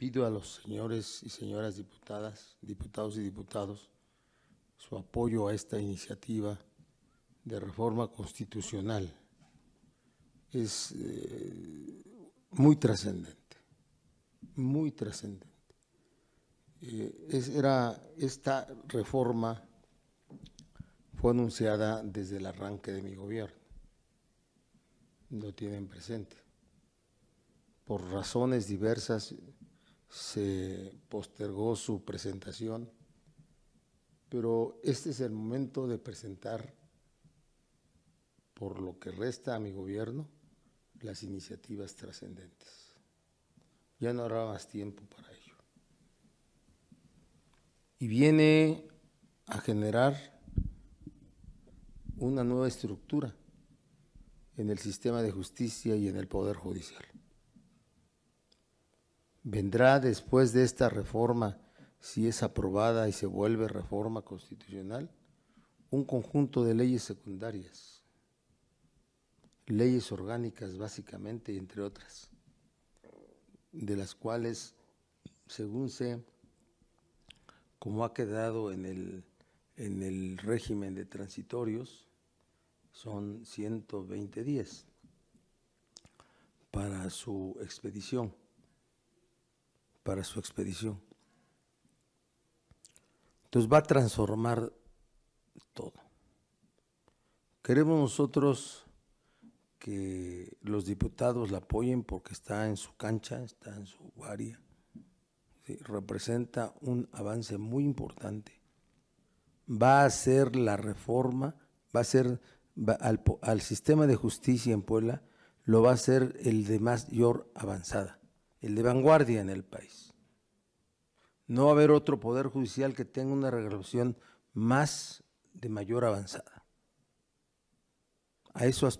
pido a los señores y señoras diputadas, diputados y diputados, su apoyo a esta iniciativa de reforma constitucional. Es eh, muy trascendente, muy trascendente. Eh, era esta reforma fue anunciada desde el arranque de mi gobierno. Lo tienen presente. Por razones diversas, se postergó su presentación, pero este es el momento de presentar, por lo que resta a mi gobierno, las iniciativas trascendentes. Ya no habrá más tiempo para ello. Y viene a generar una nueva estructura en el sistema de justicia y en el poder judicial vendrá después de esta reforma, si es aprobada y se vuelve reforma constitucional, un conjunto de leyes secundarias, leyes orgánicas básicamente, entre otras, de las cuales, según se, como ha quedado en el, en el régimen de transitorios, son 120 días para su expedición para su expedición. Entonces va a transformar todo. Queremos nosotros que los diputados la apoyen porque está en su cancha, está en su área. representa un avance muy importante. Va a ser la reforma, va a ser al, al sistema de justicia en Puebla, lo va a ser el de mayor avanzada el de vanguardia en el país. No va a haber otro poder judicial que tenga una regulación más de mayor avanzada. A eso